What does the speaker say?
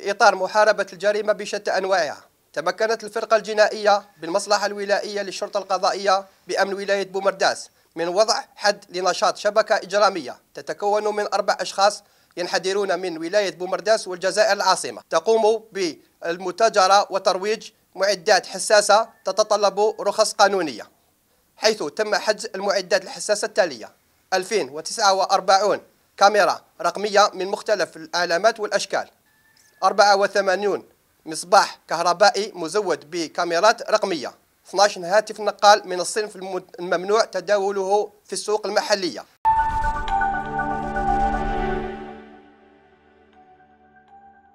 في إطار محاربة الجريمة بشتى أنواعها تمكنت الفرقة الجنائية بالمصلحة الولائية للشرطة القضائية بأمن ولاية بومرداس من وضع حد لنشاط شبكة إجرامية تتكون من أربع أشخاص ينحدرون من ولاية بومرداس والجزائر العاصمة تقوم بالمتاجرة وترويج معدات حساسة تتطلب رخص قانونية حيث تم حجز المعدات الحساسة التالية 2049 كاميرا رقمية من مختلف الأعلامات والأشكال 84 مصباح كهربائي مزود بكاميرات رقمية 12 هاتف نقال من الصنف الممنوع تداوله في السوق المحلية